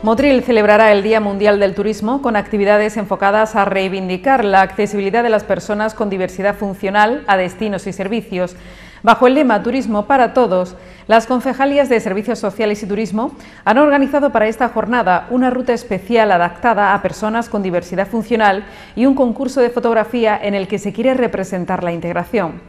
Motril celebrará el Día Mundial del Turismo con actividades enfocadas a reivindicar la accesibilidad de las personas con diversidad funcional a destinos y servicios. Bajo el lema Turismo para Todos, las concejalías de Servicios Sociales y Turismo han organizado para esta jornada una ruta especial adaptada a personas con diversidad funcional y un concurso de fotografía en el que se quiere representar la integración.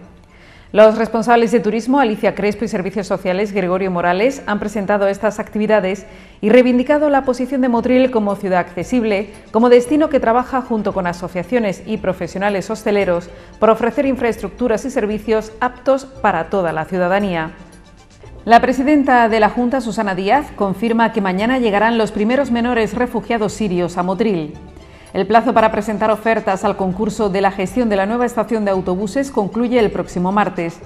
Los responsables de turismo, Alicia Crespo y Servicios Sociales, Gregorio Morales, han presentado estas actividades y reivindicado la posición de Motril como ciudad accesible, como destino que trabaja junto con asociaciones y profesionales hosteleros por ofrecer infraestructuras y servicios aptos para toda la ciudadanía. La presidenta de la Junta, Susana Díaz, confirma que mañana llegarán los primeros menores refugiados sirios a Motril. El plazo para presentar ofertas al concurso de la gestión de la nueva estación de autobuses concluye el próximo martes.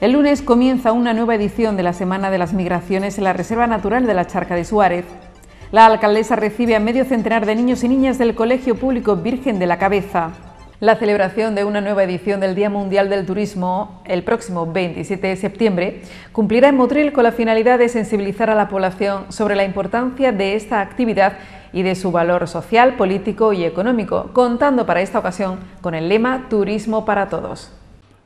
El lunes comienza una nueva edición de la Semana de las Migraciones en la Reserva Natural de la Charca de Suárez. La alcaldesa recibe a medio centenar de niños y niñas del Colegio Público Virgen de la Cabeza. La celebración de una nueva edición del Día Mundial del Turismo, el próximo 27 de septiembre, cumplirá en Motril con la finalidad de sensibilizar a la población sobre la importancia de esta actividad y de su valor social, político y económico, contando para esta ocasión con el lema Turismo para Todos.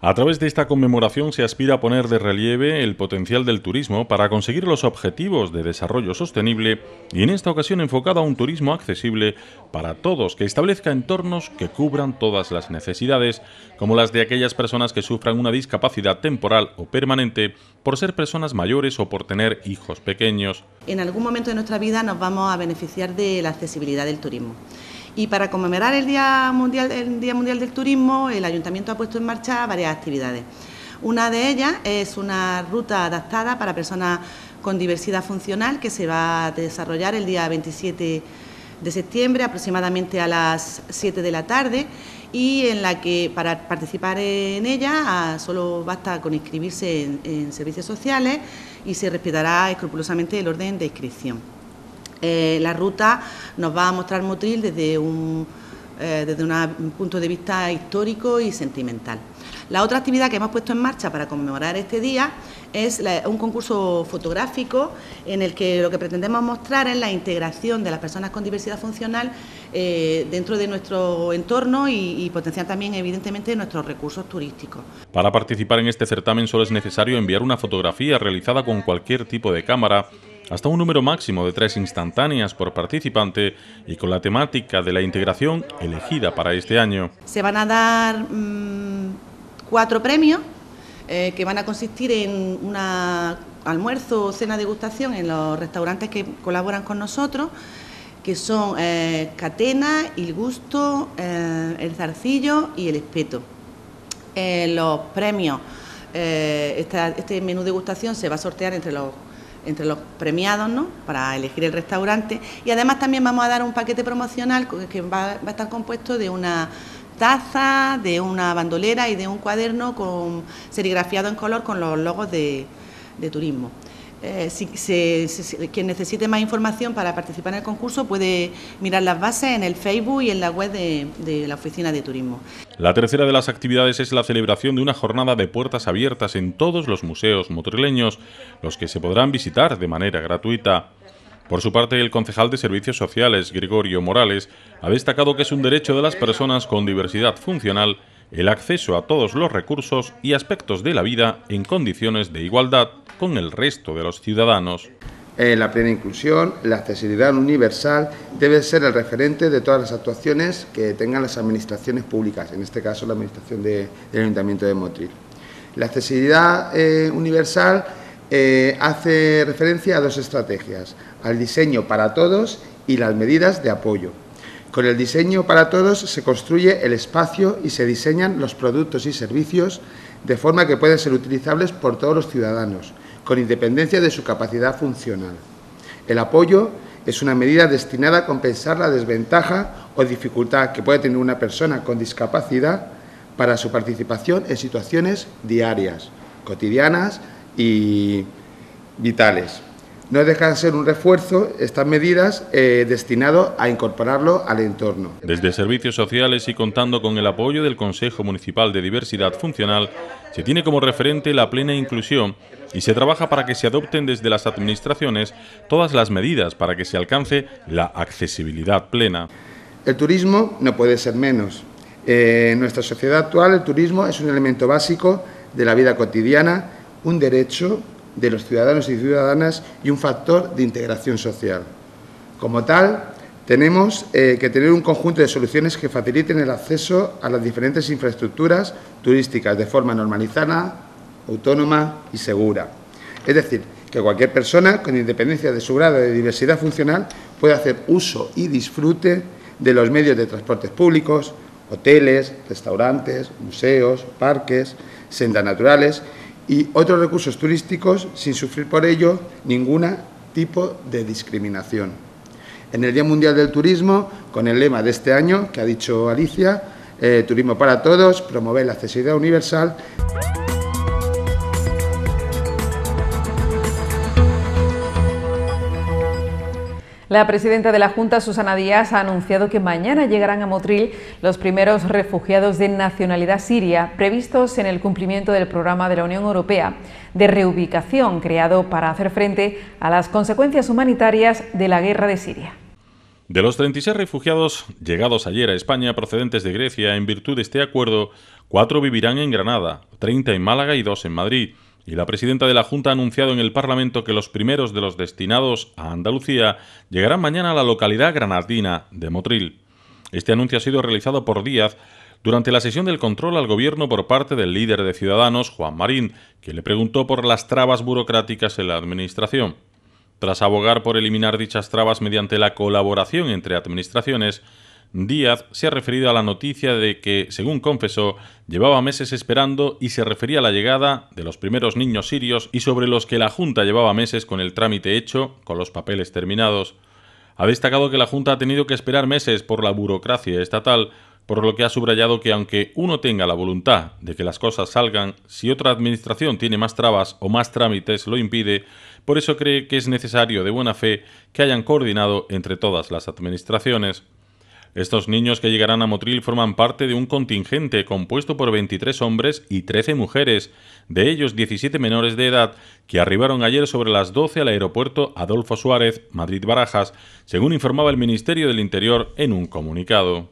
A través de esta conmemoración se aspira a poner de relieve el potencial del turismo para conseguir los objetivos de desarrollo sostenible y en esta ocasión enfocada a un turismo accesible para todos que establezca entornos que cubran todas las necesidades, como las de aquellas personas que sufran una discapacidad temporal o permanente por ser personas mayores o por tener hijos pequeños. En algún momento de nuestra vida nos vamos a beneficiar de la accesibilidad del turismo. Y para conmemorar el Día Mundial, Día Mundial del Turismo, el Ayuntamiento ha puesto en marcha varias actividades. Una de ellas es una ruta adaptada para personas con diversidad funcional que se va a desarrollar el día 27 de septiembre, aproximadamente a las 7 de la tarde, y en la que para participar en ella solo basta con inscribirse en servicios sociales y se respetará escrupulosamente el orden de inscripción. Eh, la ruta nos va a mostrar Motril desde un, eh, desde un punto de vista histórico y sentimental. La otra actividad que hemos puesto en marcha para conmemorar este día es un concurso fotográfico en el que lo que pretendemos mostrar es la integración de las personas con diversidad funcional eh, dentro de nuestro entorno y, y, potenciar también evidentemente nuestros recursos turísticos. Para participar en este certamen solo es necesario enviar una fotografía realizada con cualquier tipo de cámara hasta un número máximo de tres instantáneas por participante y con la temática de la integración elegida para este año. Se van a dar mm, cuatro premios eh, que van a consistir en un almuerzo o cena de degustación en los restaurantes que colaboran con nosotros, que son eh, Catena, el Gusto, eh, El Zarcillo y El Espeto. los premios, este menú degustación se va a sortear entre los entre los premiados, ¿no? Para elegir el restaurante. Y además también vamos a dar un paquete promocional que va, a estar compuesto de una taza, de una bandolera y de un cuaderno con serigrafiado en color con los logos de, de turismo. Eh, si, quien necesite más información para participar en el concurso puede mirar las bases en el Facebook y en la web de, de la Oficina de Turismo. La tercera de las actividades es la celebración de una jornada de puertas abiertas en todos los museos motrileños, los que se podrán visitar de manera gratuita. Por su parte, el concejal de Servicios Sociales, Gregorio Morales, ha destacado que es un derecho de las personas con diversidad funcional el acceso a todos los recursos y aspectos de la vida en condiciones de igualdad con el resto de los ciudadanos. Eh, la plena inclusión, la accesibilidad universal debe ser el referente de todas las actuaciones que tengan las administraciones públicas, en este caso la administración del Ayuntamiento de Motril. La accesibilidad eh, universal eh, hace referencia a dos estrategias, al diseño para todos y las medidas de apoyo. Con el diseño para todos se construye el espacio y se diseñan los productos y servicios de forma que pueden ser utilizables por todos los ciudadanos con independencia de su capacidad funcional. El apoyo es una medida destinada a compensar la desventaja o dificultad que puede tener una persona con discapacidad para su participación en situaciones diarias, cotidianas y vitales. No dejan de ser un refuerzo estas medidas destinadas eh, destinado a incorporarlo al entorno. Desde Servicios Sociales y contando con el apoyo del Consejo Municipal de Diversidad Funcional, se tiene como referente la plena inclusión y se trabaja para que se adopten desde las administraciones todas las medidas para que se alcance la accesibilidad plena. El turismo no puede ser menos. Eh, en nuestra sociedad actual el turismo es un elemento básico de la vida cotidiana, un derecho de los ciudadanos y ciudadanas y un factor de integración social. Como tal, tenemos eh, que tener un conjunto de soluciones que faciliten el acceso a las diferentes infraestructuras turísticas de forma normalizada, autónoma y segura. Es decir, que cualquier persona, con independencia de su grado de diversidad funcional, ...pueda hacer uso y disfrute de los medios de transportes públicos, hoteles, restaurantes, museos, parques, sendas naturales y otros recursos turísticos sin sufrir por ello ningún tipo de discriminación. En el Día Mundial del Turismo, con el lema de este año que ha dicho Alicia, eh, Turismo para Todos, promover la accesibilidad universal. La presidenta de la Junta, Susana Díaz, ha anunciado que mañana llegarán a Motril los primeros refugiados de nacionalidad siria previstos en el cumplimiento del programa de la Unión Europea de reubicación creado para hacer frente a las consecuencias humanitarias de la guerra de Siria. De los 36 refugiados llegados ayer a España procedentes de Grecia en virtud de este acuerdo, cuatro vivirán en Granada, 30 en Málaga y dos en Madrid y la presidenta de la Junta ha anunciado en el Parlamento que los primeros de los destinados a Andalucía llegarán mañana a la localidad granadina de Motril. Este anuncio ha sido realizado por Díaz durante la sesión del control al gobierno por parte del líder de Ciudadanos, Juan Marín, que le preguntó por las trabas burocráticas en la Administración. Tras abogar por eliminar dichas trabas mediante la colaboración entre administraciones, Díaz se ha referido a la noticia de que, según confesó, llevaba meses esperando y se refería a la llegada de los primeros niños sirios y sobre los que la Junta llevaba meses con el trámite hecho, con los papeles terminados. Ha destacado que la Junta ha tenido que esperar meses por la burocracia estatal, por lo que ha subrayado que aunque uno tenga la voluntad de que las cosas salgan, si otra administración tiene más trabas o más trámites lo impide, por eso cree que es necesario de buena fe que hayan coordinado entre todas las administraciones. Estos niños que llegarán a Motril forman parte de un contingente compuesto por 23 hombres y 13 mujeres, de ellos 17 menores de edad, que arribaron ayer sobre las 12 al aeropuerto Adolfo Suárez, Madrid-Barajas, según informaba el Ministerio del Interior en un comunicado.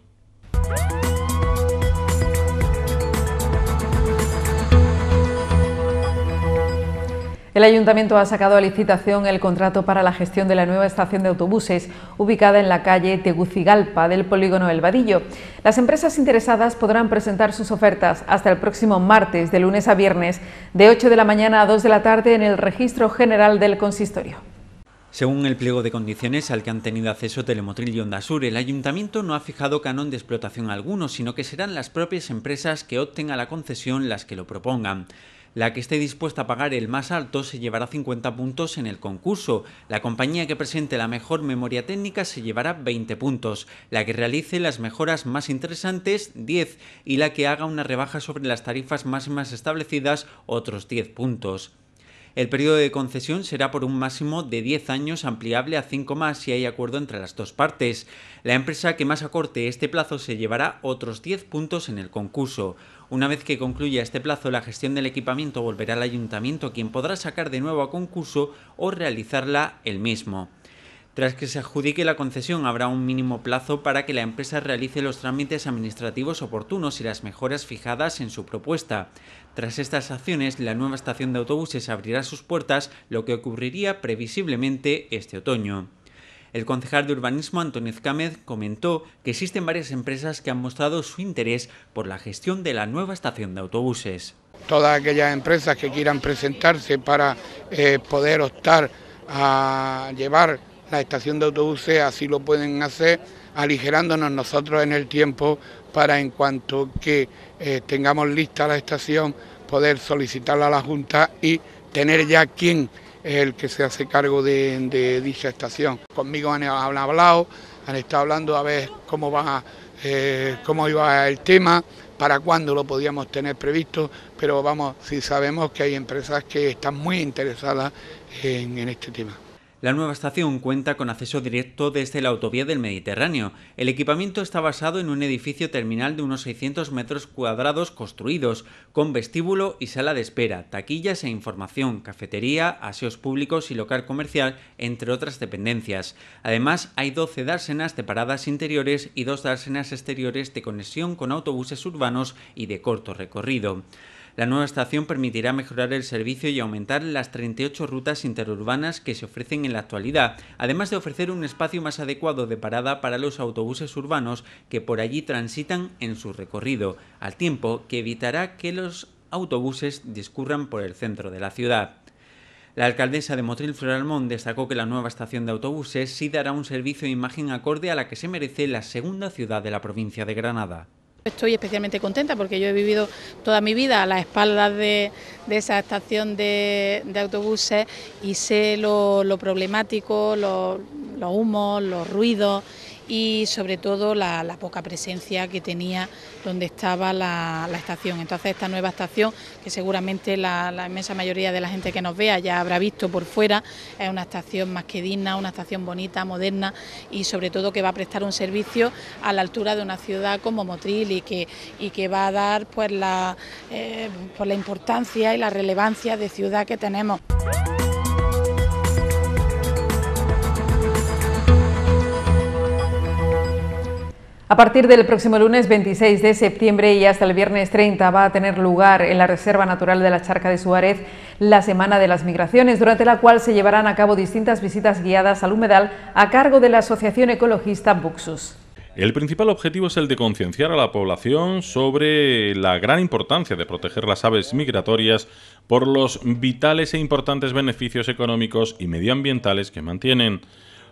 El ayuntamiento ha sacado a licitación el contrato para la gestión de la nueva estación de autobuses ubicada en la calle Tegucigalpa del polígono El Vadillo. Las empresas interesadas podrán presentar sus ofertas hasta el próximo martes, de lunes a viernes, de 8 de la mañana a 2 de la tarde en el Registro General del Consistorio. Según el pliego de condiciones al que han tenido acceso Telemotril y Onda el ayuntamiento no ha fijado canon de explotación alguno, sino que serán las propias empresas que opten a la concesión las que lo propongan. La que esté dispuesta a pagar el más alto se llevará 50 puntos en el concurso. La compañía que presente la mejor memoria técnica se llevará 20 puntos. La que realice las mejoras más interesantes, 10. Y la que haga una rebaja sobre las tarifas máximas establecidas, otros 10 puntos. El periodo de concesión será por un máximo de 10 años ampliable a 5 más si hay acuerdo entre las dos partes. La empresa que más acorte este plazo se llevará otros 10 puntos en el concurso. Una vez que concluya este plazo, la gestión del equipamiento volverá al ayuntamiento, quien podrá sacar de nuevo a concurso o realizarla él mismo. Tras que se adjudique la concesión, habrá un mínimo plazo para que la empresa realice los trámites administrativos oportunos y las mejoras fijadas en su propuesta. Tras estas acciones, la nueva estación de autobuses abrirá sus puertas, lo que ocurriría previsiblemente este otoño. El concejal de urbanismo Antonio Cámez comentó que existen varias empresas que han mostrado su interés por la gestión de la nueva estación de autobuses. Todas aquellas empresas que quieran presentarse para eh, poder optar a llevar la estación de autobuses, así lo pueden hacer, aligerándonos nosotros en el tiempo para en cuanto que eh, tengamos lista la estación, poder solicitarla a la Junta y tener ya quien es el que se hace cargo de, dicha estación. Conmigo han, hablado, han estado hablando a ver cómo va, eh, cómo iba el tema, para cuándo lo podíamos tener previsto, pero vamos, si sabemos que hay empresas que están muy interesadas en este tema. La nueva estación cuenta con acceso directo desde la autovía del Mediterráneo. El equipamiento está basado en un edificio terminal de unos 600 metros cuadrados construidos, con vestíbulo y sala de espera, taquillas e información, cafetería, aseos públicos y local comercial, entre otras dependencias. Además, hay 12 dársenas de paradas interiores y dos dársenas exteriores de conexión con autobuses urbanos y de corto recorrido. La nueva estación permitirá mejorar el servicio y aumentar las 38 rutas interurbanas que se ofrecen en la actualidad, además de ofrecer un espacio más adecuado de parada para los autobuses urbanos que por allí transitan en su recorrido, al tiempo que evitará que los autobuses discurran por el centro de la ciudad. La alcaldesa de Motril Floralmón destacó que la nueva estación de autobuses sí dará un servicio de imagen acorde a la que se merece la segunda ciudad de la provincia de Granada. Estoy especialmente contenta porque yo he vivido toda mi vida a las espaldas de, esa estación de, autobuses y sé lo, problemático, los humos, los ruidos y sobre todo la, poca presencia que tenía donde estaba la, estación. Entonces esta nueva estación, que seguramente la, inmensa mayoría de la gente que nos vea ya habrá visto por fuera, es una estación más que digna, una estación bonita, moderna y sobre todo que va a prestar un servicio a la altura de una ciudad como Motril y que, que va a dar pues la, eh, pues, la importancia y la relevancia de ciudad que tenemos. A partir del próximo lunes 26 de septiembre y hasta el viernes 30 va a tener lugar en la Reserva Natural de la Charca de Suárez la Semana de las Migraciones, durante la cual se llevarán a cabo distintas visitas guiadas al humedal a cargo de la Asociación Ecologista Buxus. El principal objetivo es el de concienciar a la población sobre la gran importancia de proteger las aves migratorias por los vitales e importantes beneficios económicos y medioambientales que mantienen.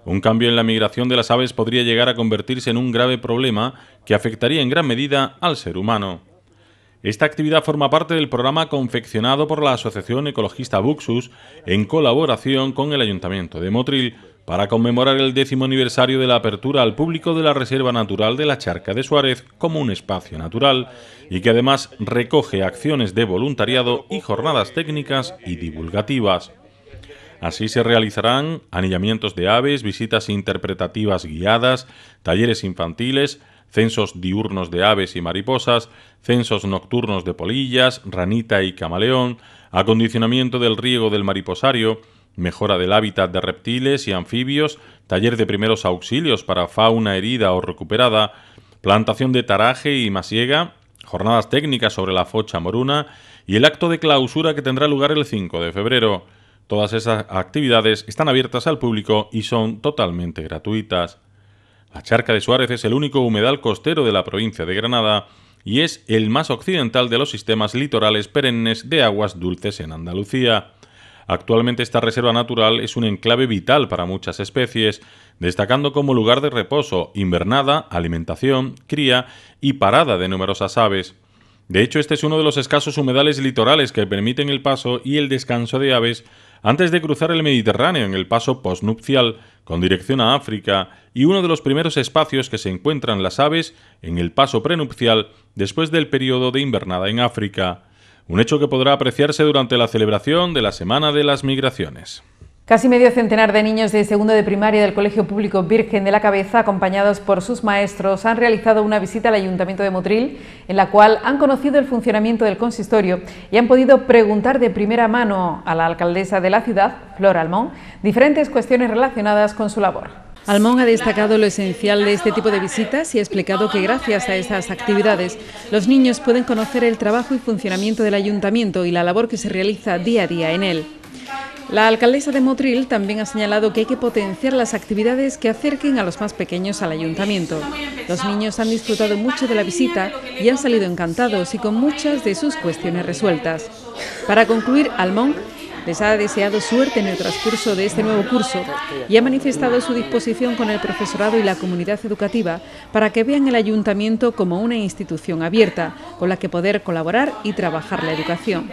Un cambio en la migración de las aves podría llegar a convertirse en un grave problema que afectaría en gran medida al ser humano. Esta actividad forma parte del programa confeccionado por la Asociación Ecologista Buxus en colaboración con el Ayuntamiento de Motril para conmemorar el décimo aniversario de la apertura al público de la Reserva Natural de la Charca de Suárez como un espacio natural y que además recoge acciones de voluntariado y jornadas técnicas y divulgativas. Así se realizarán anillamientos de aves, visitas interpretativas guiadas, talleres infantiles, censos diurnos de aves y mariposas, censos nocturnos de polillas, ranita y camaleón, acondicionamiento del riego del mariposario, mejora del hábitat de reptiles y anfibios, taller de primeros auxilios para fauna herida o recuperada, plantación de taraje y masiega, jornadas técnicas sobre la focha moruna y el acto de clausura que tendrá lugar el 5 de febrero. Todas esas actividades están abiertas al público y son totalmente gratuitas. La Charca de Suárez es el único humedal costero de la provincia de Granada y es el más occidental de los sistemas litorales perennes de aguas dulces en Andalucía. Actualmente esta reserva natural es un enclave vital para muchas especies, destacando como lugar de reposo, invernada, alimentación, cría y parada de numerosas aves. De hecho, este es uno de los escasos humedales litorales que permiten el paso y el descanso de aves antes de cruzar el Mediterráneo en el paso postnupcial con dirección a África y uno de los primeros espacios que se encuentran las aves en el paso prenupcial después del periodo de invernada en África, un hecho que podrá apreciarse durante la celebración de la Semana de las Migraciones. Casi medio centenar de niños de segundo de primaria del Colegio Público Virgen de la Cabeza, acompañados por sus maestros, han realizado una visita al Ayuntamiento de Motril, en la cual han conocido el funcionamiento del consistorio y han podido preguntar de primera mano a la alcaldesa de la ciudad, Flor Almón, diferentes cuestiones relacionadas con su labor. Almón ha destacado lo esencial de este tipo de visitas y ha explicado que gracias a estas actividades los niños pueden conocer el trabajo y funcionamiento del ayuntamiento y la labor que se realiza día a día en él. La alcaldesa de Motril también ha señalado que hay que potenciar las actividades que acerquen a los más pequeños al ayuntamiento. Los niños han disfrutado mucho de la visita y han salido encantados y con muchas de sus cuestiones resueltas. Para concluir, Almón les ha deseado suerte en el transcurso de este nuevo curso y ha manifestado su disposición con el profesorado y la comunidad educativa para que vean el ayuntamiento como una institución abierta con la que poder colaborar y trabajar la educación.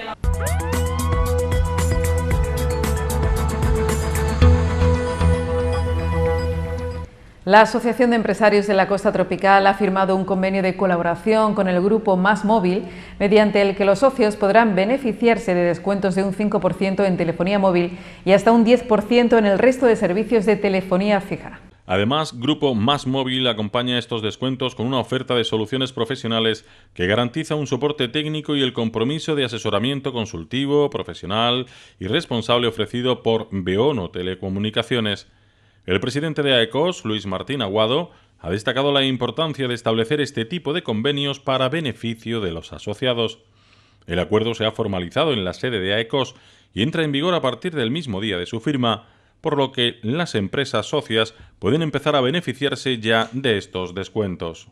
La Asociación de Empresarios de la Costa Tropical ha firmado un convenio de colaboración con el grupo Más Móvil, mediante el que los socios podrán beneficiarse de descuentos de un 5% en telefonía móvil y hasta un 10% en el resto de servicios de telefonía fija. Además, Grupo Más Móvil acompaña estos descuentos con una oferta de soluciones profesionales que garantiza un soporte técnico y el compromiso de asesoramiento consultivo, profesional y responsable ofrecido por Beono Telecomunicaciones. El presidente de AECOS, Luis Martín Aguado, ha destacado la importancia de establecer este tipo de convenios para beneficio de los asociados. El acuerdo se ha formalizado en la sede de AECOS y entra en vigor a partir del mismo día de su firma, por lo que las empresas socias pueden empezar a beneficiarse ya de estos descuentos.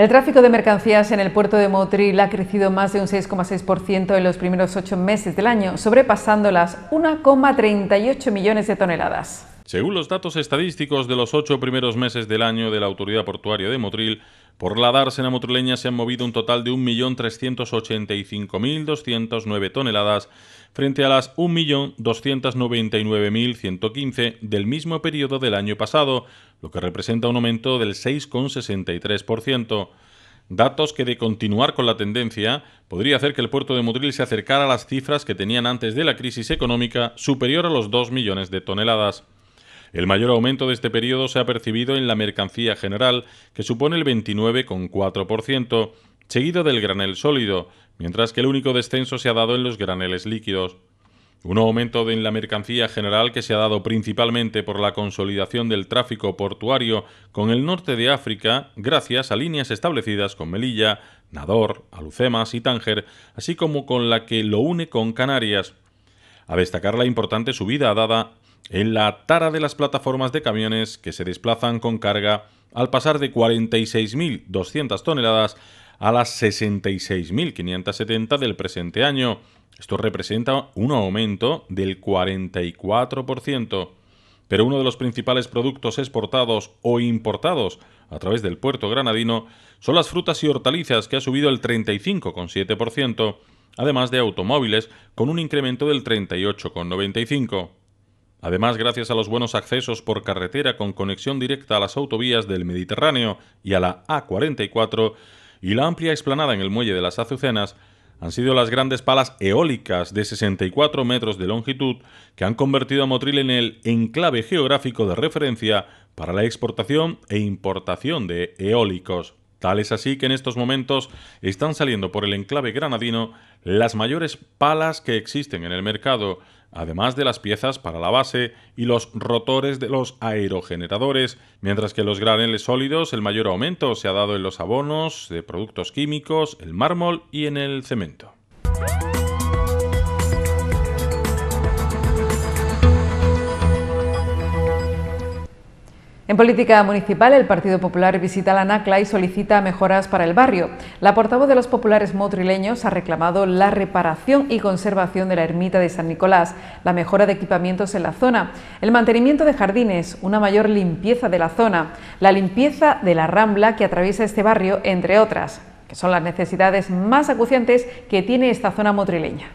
El tráfico de mercancías en el puerto de Motril ha crecido más de un 6,6% en los primeros ocho meses del año, sobrepasando las 1,38 millones de toneladas. Según los datos estadísticos de los ocho primeros meses del año de la Autoridad Portuaria de Motril, por la dársena motrileña se han movido un total de 1.385.209 toneladas frente a las 1.299.115 del mismo periodo del año pasado, lo que representa un aumento del 6,63%. Datos que de continuar con la tendencia podría hacer que el puerto de Mudril se acercara a las cifras que tenían antes de la crisis económica, superior a los 2 millones de toneladas. El mayor aumento de este periodo se ha percibido en la mercancía general, que supone el 29,4%, seguido del granel sólido, mientras que el único descenso se ha dado en los graneles líquidos. Un aumento en la mercancía general que se ha dado principalmente por la consolidación del tráfico portuario con el norte de África gracias a líneas establecidas con Melilla, Nador, Alucemas y Tánger, así como con la que lo une con Canarias. A destacar la importante subida dada en la tara de las plataformas de camiones que se desplazan con carga al pasar de 46.200 toneladas a las 66.570 del presente año esto representa un aumento del 44%, pero uno de los principales productos exportados o importados a través del puerto granadino son las frutas y hortalizas, que ha subido el 35,7%, además de automóviles, con un incremento del 38,95%. Además, gracias a los buenos accesos por carretera con conexión directa a las autovías del Mediterráneo y a la A44 y la amplia explanada en el muelle de las Azucenas, han sido las grandes palas eólicas de 64 metros de longitud que han convertido a Motril en el enclave geográfico de referencia para la exportación e importación de eólicos. Tal es así que en estos momentos están saliendo por el enclave granadino las mayores palas que existen en el mercado, además de las piezas para la base y los rotores de los aerogeneradores, mientras que en los graneles sólidos el mayor aumento se ha dado en los abonos de productos químicos, el mármol y en el cemento. En política municipal, el Partido Popular visita la NACLA y solicita mejoras para el barrio. La portavoz de los populares motrileños ha reclamado la reparación y conservación de la ermita de San Nicolás, la mejora de equipamientos en la zona, el mantenimiento de jardines, una mayor limpieza de la zona, la limpieza de la rambla que atraviesa este barrio, entre otras, que son las necesidades más acuciantes que tiene esta zona motrileña.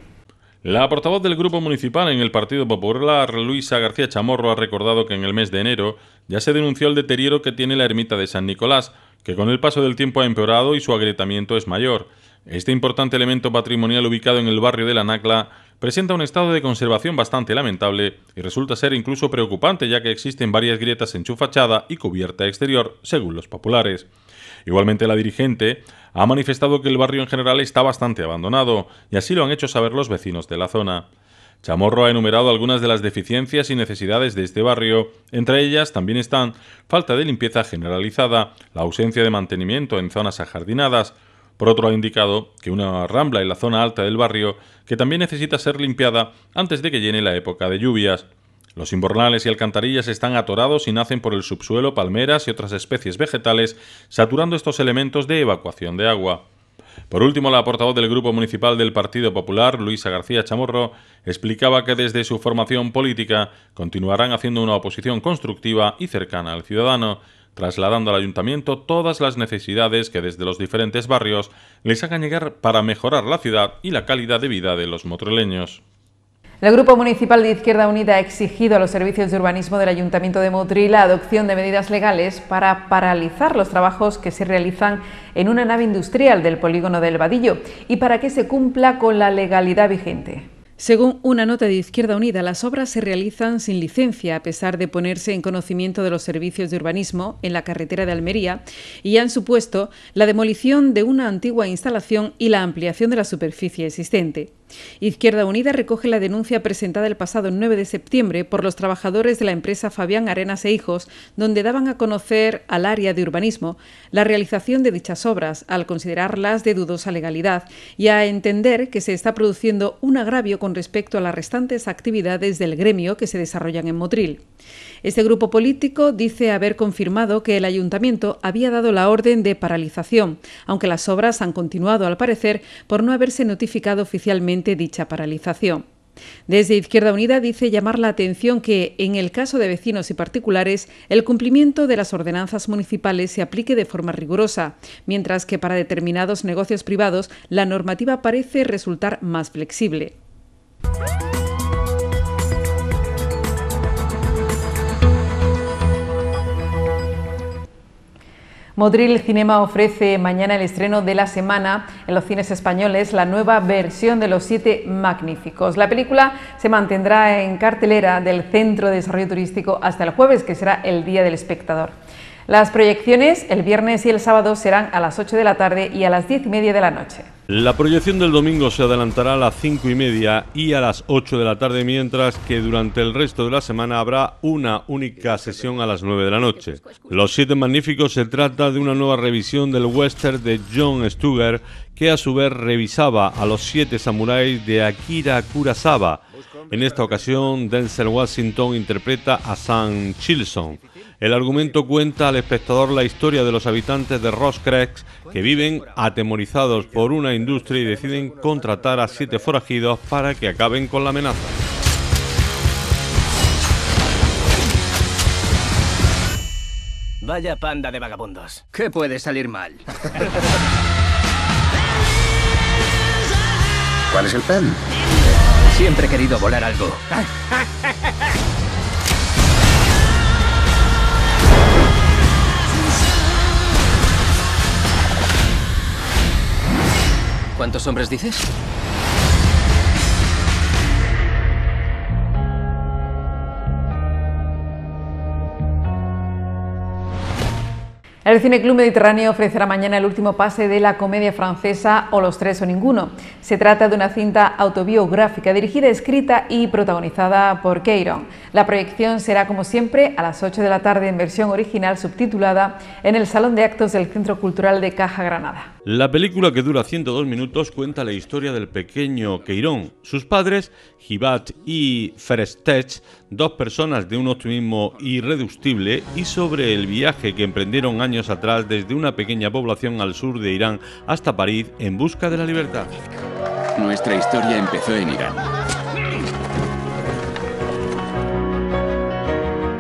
La portavoz del Grupo Municipal en el Partido Popular, Luisa García Chamorro, ha recordado que en el mes de enero ya se denunció el deterioro que tiene la ermita de San Nicolás, que con el paso del tiempo ha empeorado y su agrietamiento es mayor. Este importante elemento patrimonial ubicado en el barrio de la Nacla presenta un estado de conservación bastante lamentable y resulta ser incluso preocupante ya que existen varias grietas en su fachada y cubierta exterior, según los populares. Igualmente la dirigente ha manifestado que el barrio en general está bastante abandonado y así lo han hecho saber los vecinos de la zona. Chamorro ha enumerado algunas de las deficiencias y necesidades de este barrio. Entre ellas también están falta de limpieza generalizada, la ausencia de mantenimiento en zonas ajardinadas. Por otro, ha indicado que una rambla en la zona alta del barrio que también necesita ser limpiada antes de que llene la época de lluvias. Los invernales y alcantarillas están atorados y nacen por el subsuelo palmeras y otras especies vegetales, saturando estos elementos de evacuación de agua. Por último, la portavoz del Grupo Municipal del Partido Popular, Luisa García Chamorro, explicaba que desde su formación política continuarán haciendo una oposición constructiva y cercana al ciudadano, trasladando al ayuntamiento todas las necesidades que desde los diferentes barrios les hagan llegar para mejorar la ciudad y la calidad de vida de los motroleños. El Grupo Municipal de Izquierda Unida ha exigido a los servicios de urbanismo del Ayuntamiento de Motril la adopción de medidas legales para paralizar los trabajos que se realizan en una nave industrial del polígono del Vadillo y para que se cumpla con la legalidad vigente. Según una nota de Izquierda Unida, las obras se realizan sin licencia, a pesar de ponerse en conocimiento de los servicios de urbanismo en la carretera de Almería, y han supuesto la demolición de una antigua instalación y la ampliación de la superficie existente. Izquierda Unida recoge la denuncia presentada el pasado 9 de septiembre por los trabajadores de la empresa Fabián Arenas e Hijos, donde daban a conocer al área de urbanismo la realización de dichas obras, al considerarlas de dudosa legalidad y a entender que se está produciendo un agravio con respecto a las restantes actividades del gremio que se desarrollan en Motril. Este grupo político dice haber confirmado que el ayuntamiento había dado la orden de paralización, aunque las obras han continuado, al parecer, por no haberse notificado oficialmente dicha paralización. Desde Izquierda Unida dice llamar la atención que, en el caso de vecinos y particulares, el cumplimiento de las ordenanzas municipales se aplique de forma rigurosa, mientras que para determinados negocios privados la normativa parece resultar más flexible. ...Modril Cinema ofrece mañana el estreno de la semana en los cines españoles, la nueva versión de Los Siete Magníficos. La película se mantendrá en cartelera del Centro de Desarrollo Turístico hasta el jueves, que será el Día del Espectador. Las proyecciones el viernes y el sábado serán a las 8 de la tarde y a las 10 y media de la noche. La proyección del domingo se adelantará a las 5 y media y a las 8 de la tarde, mientras que durante el resto de la semana habrá una única sesión a las 9 de la noche. Los Siete Magníficos se trata de una nueva revisión del western de John Stuger, que a su vez revisaba a los Siete Samuráis de Akira Kurosawa. En esta ocasión, Denzel Washington interpreta a Sam Chilson. El argumento cuenta al espectador la historia de los habitantes de Roscrex que viven atemorizados por una industria y deciden contratar a siete forajidos para que acaben con la amenaza. Vaya panda de vagabundos. ¿Qué puede salir mal? ¿Cuál es el plan? Siempre he querido volar algo. ¿Cuántos hombres dices? El Cine Club Mediterráneo ofrecerá mañana el último pase de la comedia francesa O los tres o ninguno. Se trata de una cinta autobiográfica dirigida, escrita y protagonizada por Keiron. La proyección será como siempre a las 8 de la tarde en versión original subtitulada en el Salón de Actos del Centro Cultural de Caja Granada. La película, que dura 102 minutos, cuenta la historia del pequeño Queirón. Sus padres, Hibat y Ferestech, dos personas de un optimismo irreductible, y sobre el viaje que emprendieron años atrás desde una pequeña población al sur de Irán hasta París en busca de la libertad. Nuestra historia empezó en Irán.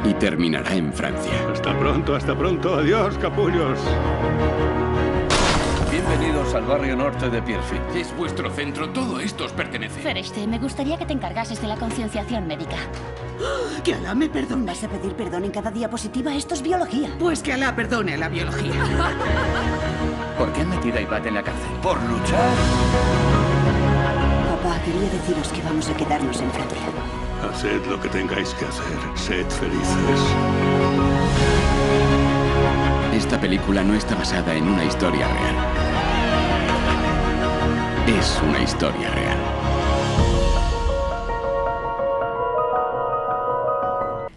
Y terminará en Francia. Hasta pronto, hasta pronto. Adiós, capullos. Bienvenidos al barrio norte de Pierfield. Es vuestro centro, todo esto os pertenece. Fereste, me gustaría que te encargases de la concienciación médica. ¡Que Alá me perdone! ¿Vas a pedir perdón en cada diapositiva? Esto es biología. Pues que Alá perdone la biología. ¿Por qué han metido a Ivat en la cárcel? Por luchar. Papá, quería deciros que vamos a quedarnos en Francia. Haced lo que tengáis que hacer. Sed felices. Esta película no está basada en una historia real es una historia real.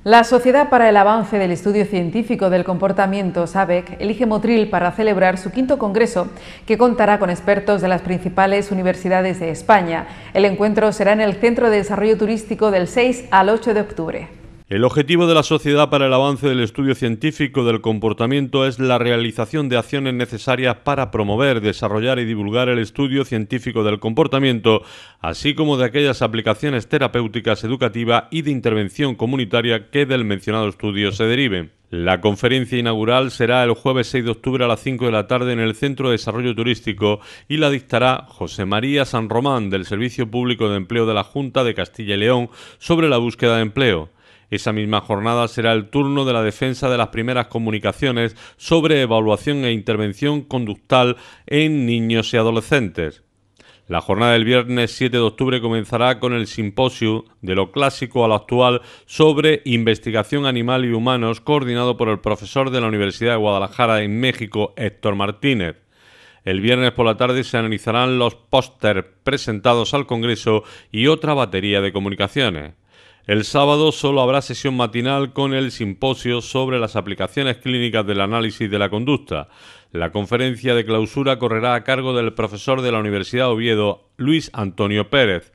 La Sociedad para el Avance del Estudio Científico del Comportamiento, SABEC, elige Motril para celebrar su quinto congreso, que contará con expertos de las principales universidades de España. El encuentro será en el Centro de Desarrollo Turístico del 6 al 8 de octubre. El objetivo de la Sociedad para el Avance del Estudio Científico del Comportamiento es la realización de acciones necesarias para promover, desarrollar y divulgar el estudio científico del comportamiento, así como de aquellas aplicaciones terapéuticas, educativas y de intervención comunitaria que del mencionado estudio se deriven. La conferencia inaugural será el jueves 6 de octubre a las 5 de la tarde en el Centro de Desarrollo Turístico y la dictará José María San Román del Servicio Público de Empleo de la Junta de Castilla y León sobre la búsqueda de empleo. Esa misma jornada será el turno de la defensa de las primeras comunicaciones sobre evaluación e intervención conductal en niños y adolescentes. La jornada del viernes 7 de octubre comenzará con el simposio de lo clásico a lo actual sobre investigación animal y humanos coordinado por el profesor de la Universidad de Guadalajara en México, Héctor Martínez. El viernes por la tarde se analizarán los pósteres presentados al Congreso y otra batería de comunicaciones. El sábado solo habrá sesión matinal con el simposio sobre las aplicaciones clínicas del análisis de la conducta. La conferencia de clausura correrá a cargo del profesor de la Universidad Oviedo, Luis Antonio Pérez.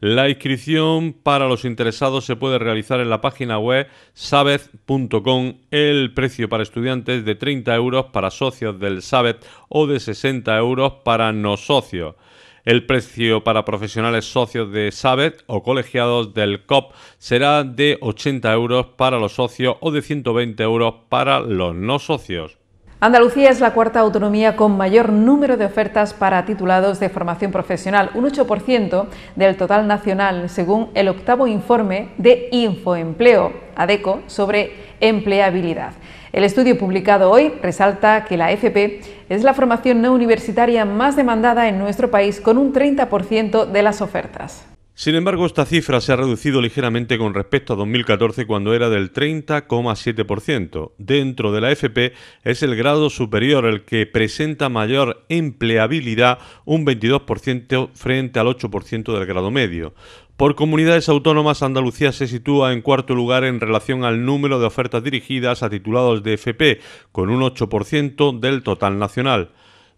La inscripción para los interesados se puede realizar en la página web sabed.com. El precio para estudiantes es de 30 euros para socios del SABET o de 60 euros para no socios. El precio para profesionales socios de SABET o colegiados del COP será de 80 euros para los socios o de 120 euros para los no socios. Andalucía es la cuarta autonomía con mayor número de ofertas para titulados de formación profesional, un 8% del total nacional, según el octavo informe de Infoempleo, ADECO, sobre empleabilidad. El estudio publicado hoy resalta que la FP es la formación no universitaria más demandada en nuestro país con un 30% de las ofertas. Sin embargo, esta cifra se ha reducido ligeramente con respecto a 2014 cuando era del 30,7%. Dentro de la FP es el grado superior el que presenta mayor empleabilidad, un 22% frente al 8% del grado medio. Por comunidades autónomas, Andalucía se sitúa en cuarto lugar en relación al número de ofertas dirigidas a titulados de FP, con un 8% del total nacional.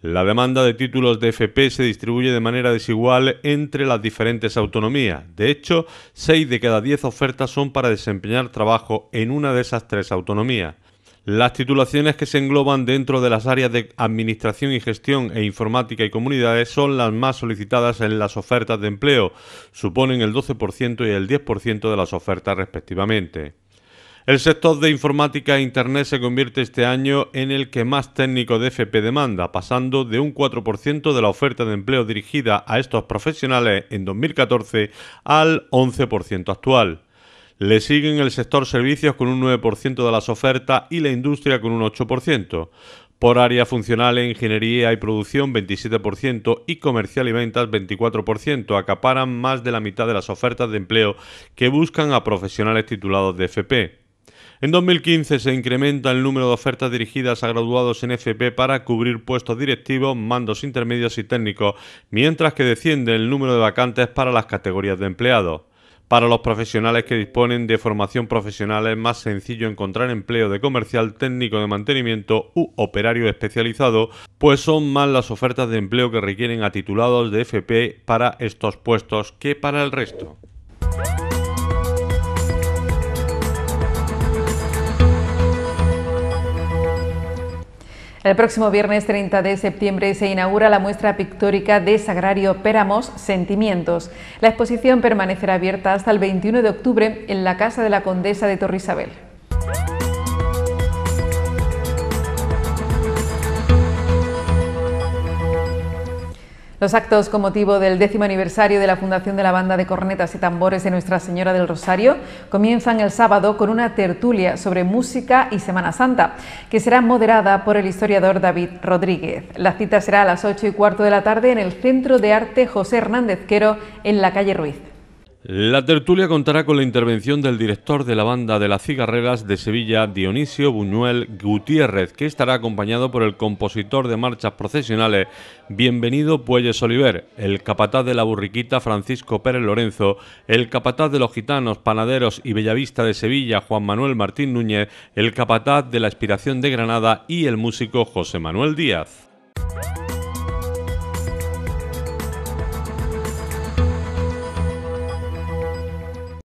La demanda de títulos de FP se distribuye de manera desigual entre las diferentes autonomías. De hecho, 6 de cada 10 ofertas son para desempeñar trabajo en una de esas tres autonomías. Las titulaciones que se engloban dentro de las áreas de Administración y Gestión e Informática y Comunidades son las más solicitadas en las ofertas de empleo, suponen el 12% y el 10% de las ofertas respectivamente. El sector de informática e Internet se convierte este año en el que más técnico de FP demanda, pasando de un 4% de la oferta de empleo dirigida a estos profesionales en 2014 al 11% actual. Le siguen el sector servicios con un 9% de las ofertas y la industria con un 8%. Por área funcional, ingeniería y producción 27% y comercial y ventas 24% acaparan más de la mitad de las ofertas de empleo que buscan a profesionales titulados de FP. En 2015 se incrementa el número de ofertas dirigidas a graduados en FP para cubrir puestos directivos, mandos intermedios y técnicos, mientras que desciende el número de vacantes para las categorías de empleados. Para los profesionales que disponen de formación profesional es más sencillo encontrar empleo de comercial, técnico de mantenimiento u operario especializado, pues son más las ofertas de empleo que requieren a titulados de FP para estos puestos que para el resto. El próximo viernes 30 de septiembre se inaugura la muestra pictórica de Sagrario Péramos Sentimientos. La exposición permanecerá abierta hasta el 21 de octubre en la Casa de la Condesa de Torre Isabel. Los actos con motivo del décimo aniversario de la fundación de la banda de cornetas y tambores de Nuestra Señora del Rosario comienzan el sábado con una tertulia sobre música y Semana Santa, que será moderada por el historiador David Rodríguez. La cita será a las 8 y cuarto de la tarde en el Centro de Arte José Hernández Quero, en la calle Ruiz. La tertulia contará con la intervención del director de la banda de las cigarreras de Sevilla, Dionisio Buñuel Gutiérrez, que estará acompañado por el compositor de marchas procesionales Bienvenido Puelles Oliver, el capataz de la burriquita Francisco Pérez Lorenzo, el capataz de los gitanos, panaderos y bellavista de Sevilla Juan Manuel Martín Núñez, el capataz de la aspiración de Granada y el músico José Manuel Díaz.